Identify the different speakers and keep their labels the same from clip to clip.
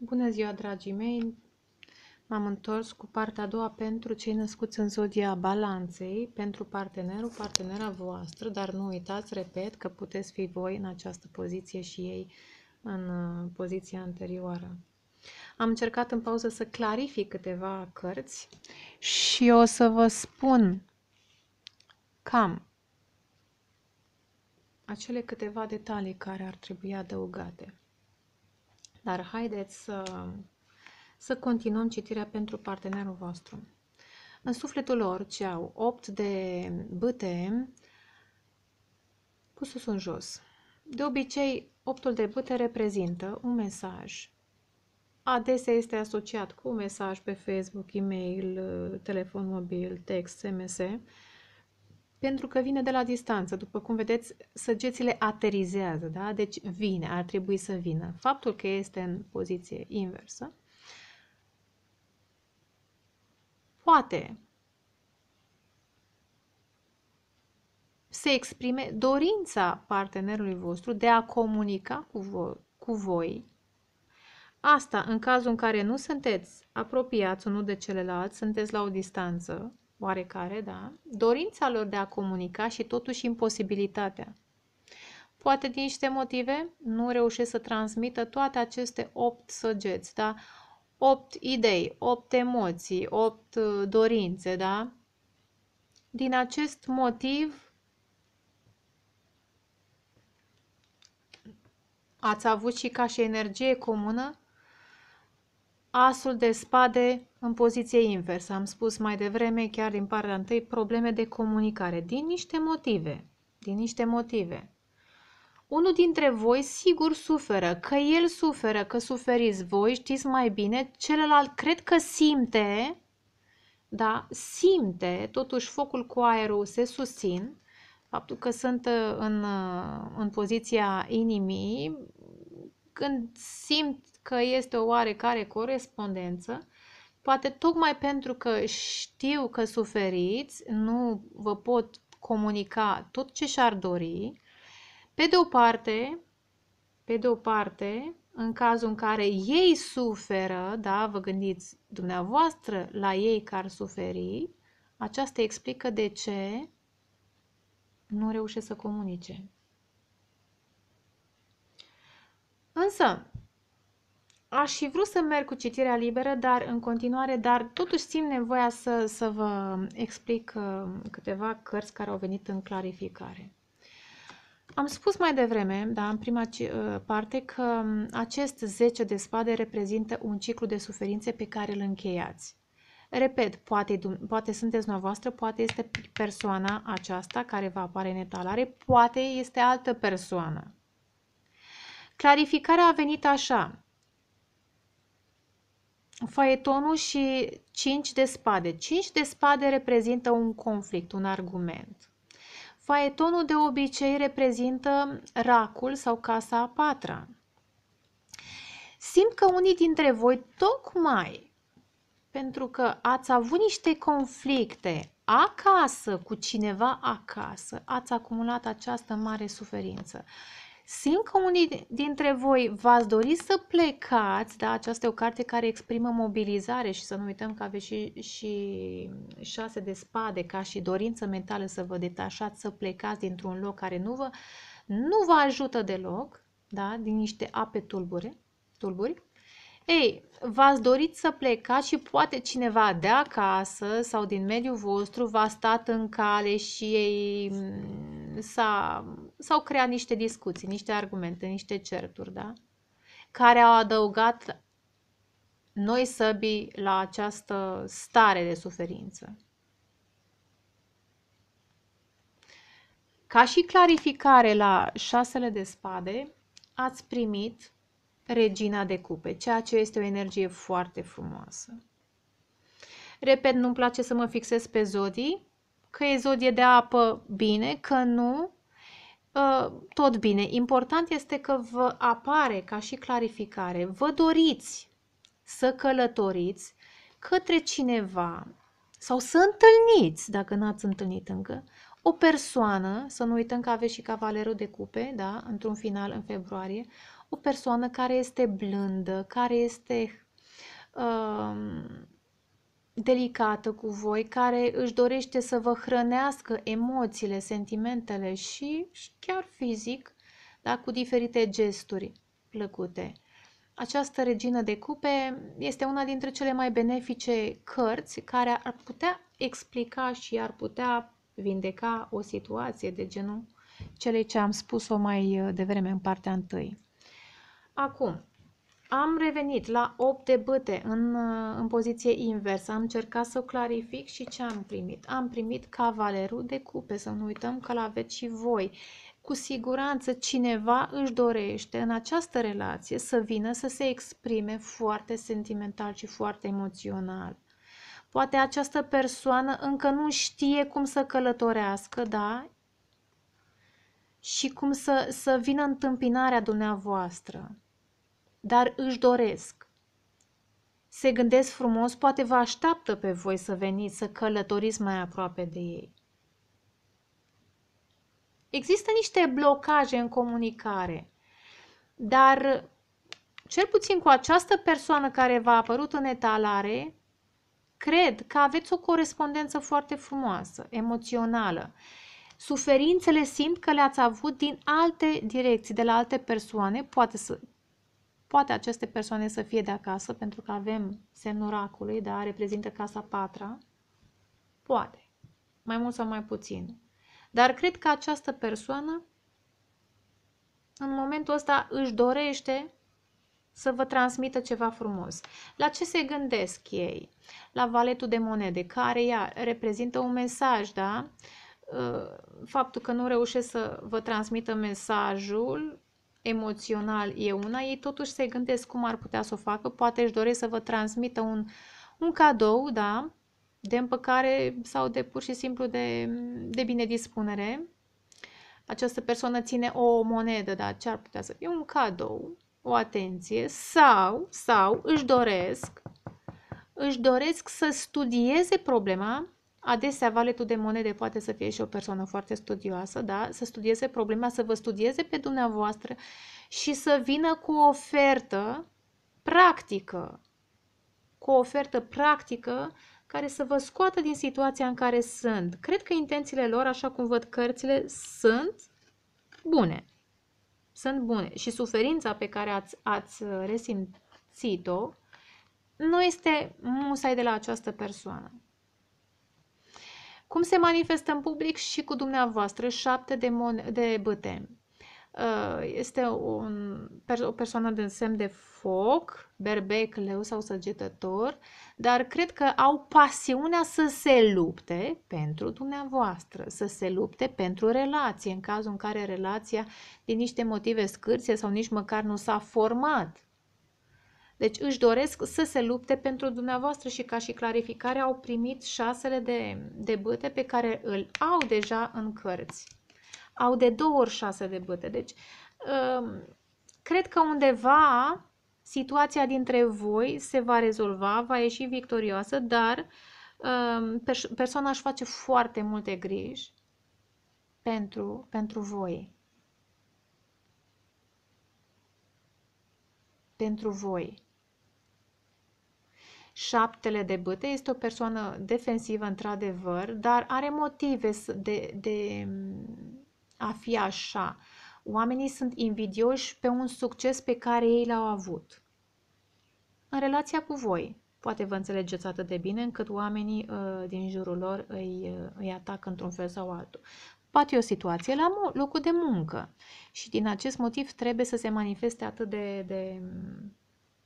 Speaker 1: Bună ziua, dragii mei! M-am întors cu partea a doua pentru cei născuți în zodia balanței, pentru partenerul, partenera voastră, dar nu uitați, repet, că puteți fi voi în această poziție și ei în uh, poziția anterioară. Am încercat în pauză să clarific câteva cărți și o să vă spun cam acele câteva detalii care ar trebui adăugate. Dar haideți să, să continuăm citirea pentru partenerul vostru. În sufletul lor ce au 8 de bâte cu sus în jos. De obicei, optul de bâte reprezintă un mesaj. Adesea este asociat cu un mesaj pe Facebook, e-mail, telefon mobil, text, SMS, pentru că vine de la distanță. După cum vedeți, săgețile aterizează, da? deci vine, ar trebui să vină. Faptul că este în poziție inversă poate se exprime dorința partenerului vostru de a comunica cu, vo- cu voi. Asta în cazul în care nu sunteți apropiați unul de celălalt, sunteți la o distanță oarecare, da, dorința lor de a comunica și totuși imposibilitatea. Poate din niște motive nu reușesc să transmită toate aceste opt săgeți, da? Opt idei, opt emoții, opt uh, dorințe, da? Din acest motiv ați avut și ca și energie comună asul de spade în poziție inversă. Am spus mai devreme, chiar din partea întâi, probleme de comunicare, din niște motive. Din niște motive. Unul dintre voi sigur suferă, că el suferă, că suferiți voi, știți mai bine, celălalt cred că simte, da, simte, totuși focul cu aerul se susțin, faptul că sunt uh, în, uh, în poziția inimii, când simt că este o oarecare corespondență, poate tocmai pentru că știu că suferiți, nu vă pot comunica tot ce și-ar dori, pe de o parte, pe de o parte, în cazul în care ei suferă, da, vă gândiți dumneavoastră la ei care ar suferi, aceasta explică de ce nu reușesc să comunice. Însă, aș fi vrut să merg cu citirea liberă, dar în continuare, dar totuși simt nevoia să, să vă explic uh, câteva cărți care au venit în clarificare. Am spus mai devreme, da, în prima uh, parte, că um, acest 10 de spade reprezintă un ciclu de suferințe pe care îl încheiați. Repet, poate, poate sunteți dumneavoastră, poate este persoana aceasta care va apare în etalare, poate este altă persoană. Clarificarea a venit așa faetonul și 5 de spade. 5 de spade reprezintă un conflict, un argument. Faetonul de obicei reprezintă racul sau casa a patra. Simt că unii dintre voi tocmai pentru că ați avut niște conflicte acasă, cu cineva acasă, ați acumulat această mare suferință. Simt că unii dintre voi v-ați dori să plecați, da, aceasta e o carte care exprimă mobilizare și să nu uităm că aveți și, și șase de spade ca și dorință mentală să vă detașați, să plecați dintr-un loc care nu vă, nu vă ajută deloc, da, din niște ape tulbure, tulburi. Ei, v-ați dorit să plecați și poate cineva de acasă sau din mediul vostru v-a stat în cale și ei mm, s-a s-au creat niște discuții, niște argumente, niște certuri, da? care au adăugat noi săbii la această stare de suferință. Ca și clarificare la șasele de spade, ați primit regina de cupe, ceea ce este o energie foarte frumoasă. Repet, nu-mi place să mă fixez pe zodii, că e zodie de apă, bine, că nu, Uh, tot bine. Important este că vă apare ca și clarificare, vă doriți să călătoriți către cineva sau să întâlniți, dacă n-ați întâlnit încă, o persoană, să nu uităm că aveți și cavalerul de cupe, da, într-un final în februarie, o persoană care este blândă, care este uh, delicată cu voi, care își dorește să vă hrănească emoțiile, sentimentele și chiar fizic, da, cu diferite gesturi plăcute. Această regină de cupe este una dintre cele mai benefice cărți care ar putea explica și ar putea vindeca o situație de genul celei ce am spus-o mai uh, devreme în partea întâi. Acum, am revenit la 8 de băte în, în poziție inversă. Am încercat să o clarific și ce am primit. Am primit cavalerul de cupe, să nu uităm că l-aveți și voi. Cu siguranță cineva își dorește în această relație să vină să se exprime foarte sentimental și foarte emoțional. Poate această persoană încă nu știe cum să călătorească, da? Și cum să, să vină întâmpinarea dumneavoastră dar își doresc. Se gândesc frumos, poate vă așteaptă pe voi să veniți, să călătoriți mai aproape de ei. Există niște blocaje în comunicare, dar cel puțin cu această persoană care v-a apărut în etalare, cred că aveți o corespondență foarte frumoasă, emoțională. Suferințele simt că le-ați avut din alte direcții, de la alte persoane, poate să, Poate aceste persoane să fie de acasă, pentru că avem semnul racului, dar reprezintă casa patra. Poate. Mai mult sau mai puțin. Dar cred că această persoană, în momentul ăsta, își dorește să vă transmită ceva frumos. La ce se gândesc ei? La valetul de monede, care ea reprezintă un mesaj, da? Ă, faptul că nu reușesc să vă transmită mesajul emoțional e una, ei totuși se gândesc cum ar putea să o facă, poate își doresc să vă transmită un, un cadou, da, de împăcare sau de pur și simplu de, de bine dispunere. Această persoană ține o monedă, da, ce ar putea să fie? Un cadou, o atenție sau, sau își doresc, își doresc să studieze problema Adesea, valetul de monede poate să fie și o persoană foarte studioasă, da? să studieze problema, să vă studieze pe dumneavoastră și să vină cu o ofertă practică, cu o ofertă practică care să vă scoată din situația în care sunt. Cred că intențiile lor, așa cum văd cărțile, sunt bune. Sunt bune. Și suferința pe care ați, ați resimțit-o nu este musai de la această persoană. Cum se manifestă în public și cu dumneavoastră șapte de, mon- de băte. Uh, este un, o persoană de semn de foc, berbec, leu sau săgetător, dar cred că au pasiunea să se lupte pentru dumneavoastră, să se lupte pentru relație, în cazul în care relația din niște motive scârție sau nici măcar nu s-a format deci își doresc să se lupte pentru dumneavoastră și ca și clarificare au primit șasele de, de băte pe care îl au deja în cărți. Au de două ori șase de băte. Deci, um, cred că undeva situația dintre voi se va rezolva, va ieși victorioasă, dar um, persoana își face foarte multe griji pentru, pentru voi. Pentru voi. Șaptele de băte, este o persoană defensivă, într-adevăr, dar are motive de, de a fi așa. Oamenii sunt invidioși pe un succes pe care ei l-au avut. În relația cu voi, poate vă înțelegeți atât de bine încât oamenii uh, din jurul lor îi, uh, îi atacă într-un fel sau altul. Poate e o situație la locul de muncă și din acest motiv trebuie să se manifeste atât de, de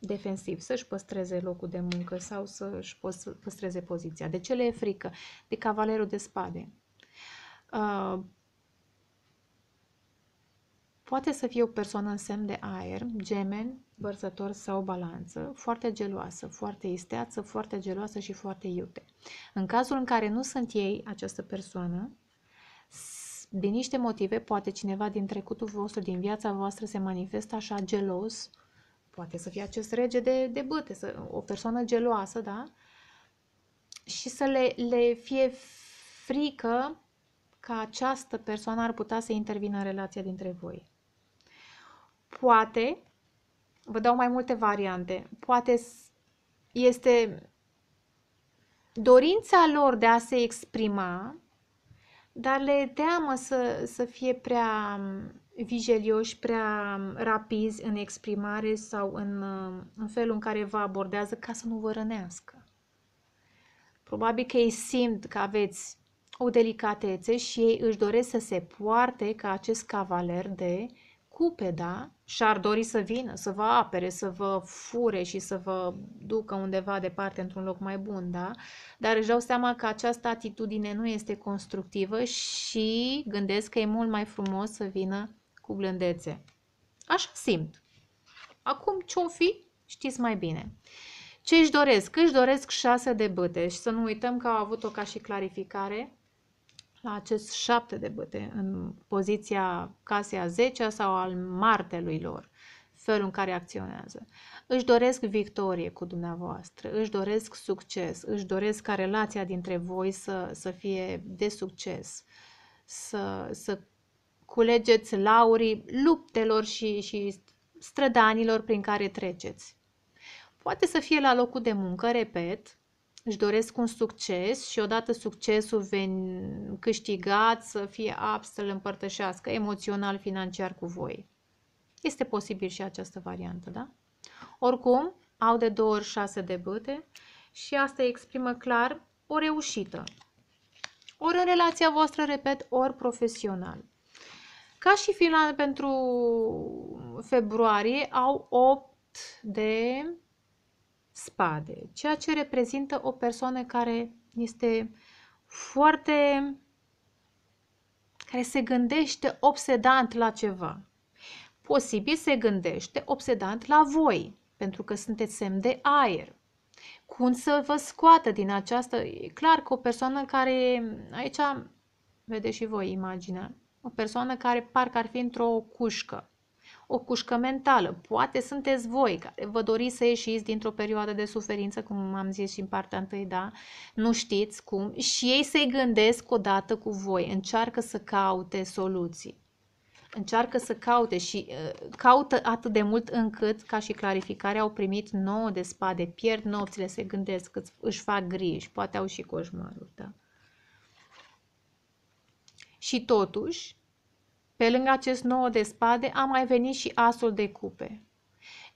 Speaker 1: defensiv, să-și păstreze locul de muncă sau să-și păstreze poziția. De ce le e frică? De cavalerul de spade. Uh, poate să fie o persoană în semn de aer, gemen, vărsător sau balanță, foarte geloasă, foarte isteață, foarte geloasă și foarte iute. În cazul în care nu sunt ei, această persoană, din niște motive, poate cineva din trecutul vostru, din viața voastră, se manifestă așa gelos, uh, Poate să fie acest rege de, de bâte, să, o persoană geloasă, da? Și să le, le fie frică că această persoană ar putea să intervină în relația dintre voi. Poate, vă dau mai multe variante, poate este dorința lor de a se exprima, dar le teamă să, să fie prea vijelioși, prea rapizi în exprimare sau în, în felul în care vă abordează ca să nu vă rănească. Probabil că ei simt că aveți o delicatețe și ei își doresc să se poarte ca acest cavaler de cupe, da? Și-ar dori să vină, să vă apere, să vă fure și să vă ducă undeva departe într-un loc mai bun, da? Dar își dau seama că această atitudine nu este constructivă și gândesc că e mult mai frumos să vină cu blândețe. Așa simt. Acum ce-o fi, știți mai bine. Ce își doresc? Își doresc șase de băte și să nu uităm că au avut-o ca și clarificare la acest șapte de băte în poziția casei a 10 sau al martelui lor, felul în care acționează. Își doresc victorie cu dumneavoastră, își doresc succes, își doresc ca relația dintre voi să, să fie de succes, să, să culegeți laurii luptelor și, și strădanilor prin care treceți. Poate să fie la locul de muncă, repet, își doresc un succes și odată succesul ven, câștigat să fie apt să-l împărtășească emoțional, financiar cu voi. Este posibil și această variantă, da? Oricum, au de două ori șase de băte și asta exprimă clar o reușită. Ori în relația voastră, repet, ori profesional. Ca și Finlanda pentru februarie au 8 de spade, ceea ce reprezintă o persoană care este foarte care se gândește obsedant la ceva. Posibil se gândește obsedant la voi, pentru că sunteți semn de aer. Cum să vă scoată din această... E clar că o persoană care... Aici, vedeți și voi imaginea, o persoană care parcă ar fi într-o cușcă, o cușcă mentală. Poate sunteți voi care vă doriți să ieșiți dintr-o perioadă de suferință, cum am zis și în partea întâi, da? Nu știți cum. Și ei se gândesc odată cu voi, încearcă să caute soluții. Încearcă să caute și uh, caută atât de mult încât, ca și clarificarea, au primit nouă de spade, pierd nopțile, se gândesc, își fac griji, poate au și coșmaruri, da? Și totuși, pe lângă acest nouă de spade, a mai venit și asul de cupe.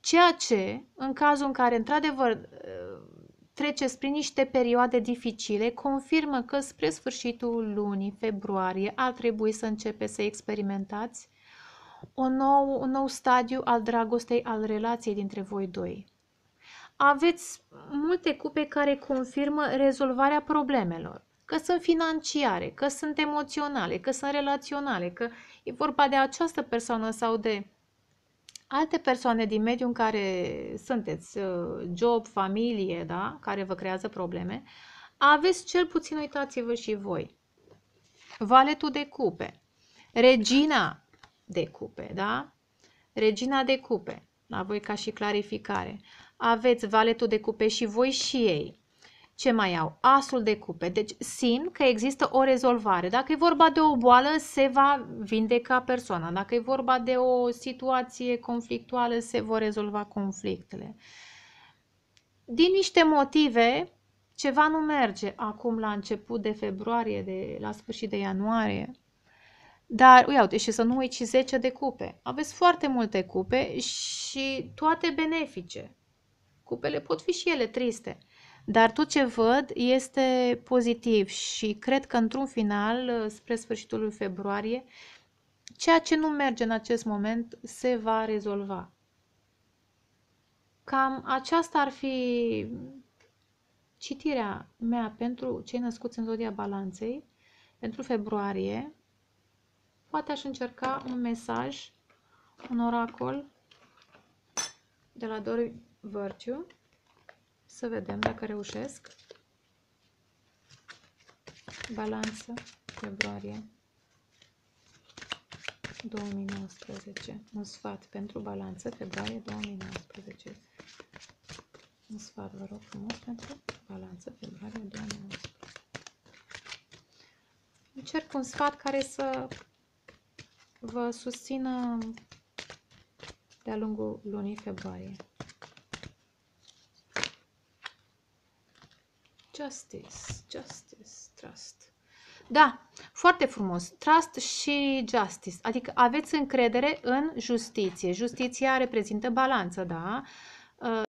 Speaker 1: Ceea ce, în cazul în care într-adevăr uh, treceți prin niște perioade dificile, confirmă că spre sfârșitul lunii februarie ar trebui să începeți să experimentați o nou, un nou stadiu al dragostei, al relației dintre voi doi. Aveți multe cupe care confirmă rezolvarea problemelor că sunt financiare, că sunt emoționale, că sunt relaționale, că e vorba de această persoană sau de alte persoane din mediul în care sunteți, uh, job, familie, da, care vă creează probleme, aveți cel puțin, uitați-vă și voi, valetul de cupe, regina de cupe, da? Regina de cupe, la voi ca și clarificare. Aveți valetul de cupe și voi și ei ce mai au? Asul de cupe. Deci simt că există o rezolvare. Dacă e vorba de o boală, se va vindeca persoana. Dacă e vorba de o situație conflictuală, se vor rezolva conflictele. Din niște motive, ceva nu merge acum la început de februarie, de, la sfârșit de ianuarie. Dar, uite, și să nu uiți 10 de cupe. Aveți foarte multe cupe și toate benefice. Cupele pot fi și ele triste. Dar tot ce văd este pozitiv și cred că într-un final, ă, spre sfârșitul lui februarie, ceea ce nu merge în acest moment se va rezolva. Cam aceasta ar fi citirea mea pentru cei născuți în zodia balanței, pentru februarie. Poate aș încerca un mesaj, un oracol de la Dori Virtue. Să vedem dacă reușesc. Balanță februarie 2019. Un sfat pentru balanță februarie 2019. Un sfat, vă rog frumos, pentru balanță februarie 2019. Încerc un sfat care să vă susțină de-a lungul lunii februarie. Justice, justice, trust. Da, foarte frumos. Trust și justice, adică aveți încredere în justiție. Justiția reprezintă balanță, da?